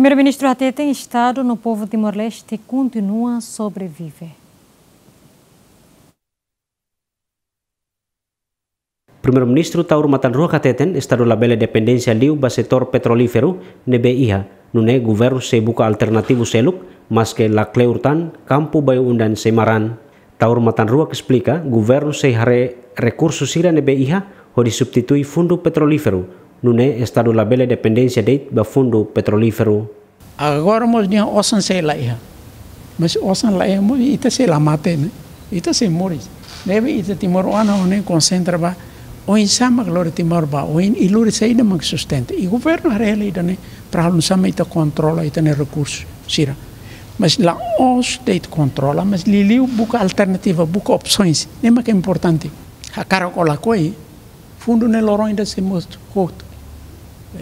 Primeiro-ministro Até tem estado no povo de Timor-Leste e continua a sobreviver. Primeiro-ministro Taur Matanroa Kateten está na bela dependência liu ba setor petrolífero nebe iha. Nune governo se buka alternativo seluk, mas que la cleurtan campo bai undan semaran. Taur Matanroa explica, governo se hare recurso sira nebe iha o de substitui fundo petrolífero nune estado labela dependência de ba fundo petrolífero. Agora nós dia osan sei lá ia. Mas osan lá ia, ita sei lá mate, né? Ita sei moris neve ita timor ana onde concentra ba o insama glória timor ba o in ilure sei de mag sustenta. E governo rela ita né para não sama ita controla ita né recurso sira. Mas lá os de controla, mas liliu busca alternativa, busca opções. Nem é mais que é importante. A cara cola fundo ne loron ainda se mostra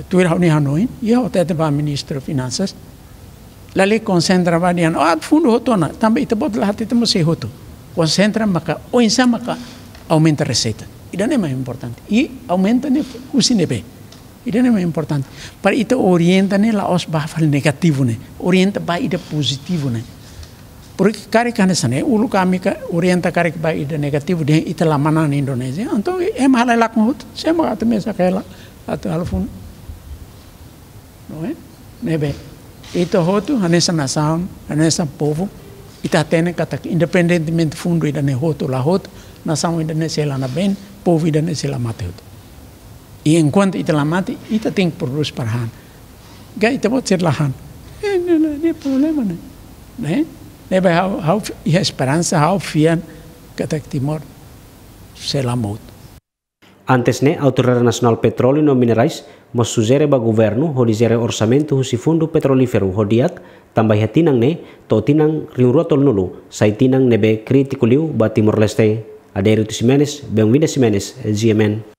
toeraunihanoin ia o te te ministro finanças lale concentra banian o at ah, fundo hotona também ita lá, lahat ita masi hoto concentra maka o insa maka aumenta a receita ida nem mais importante e aumenta ne usine bem ida nem mais importante para ita orienta né lá os bafal negativo né. orienta ba ida positivo né. porque cara que nessa né o kami ka orienta cara que ba ida negativo de ita la mana na Indonésia então é mala la com hot sema até mesa kala até alfun não é? Né, bem? Então, roto, a nossa nação, a nosso povo, está tendo, independentemente fundo, ainda não roto, lá roto, nação ainda não se na bem, povo ainda não se lá mate E enquanto está lá mate, está tem que produzir para Han. Gai, está pode ser lá Han. Eh, não é problema, né? Né? Né, bem, e a esperança, a fia, que está Timor, se lá Antes Antesne, Autoridade Nacional Petróleo e Não Minerais ba governo dizere orçamento husi fundo petrolífero hodiak tambah hatinang ne to tinang rotol nulu saitinang nebe kritiku liu ba Timor Leste. Aderitu Simenes, Benguida Simenes, GMN.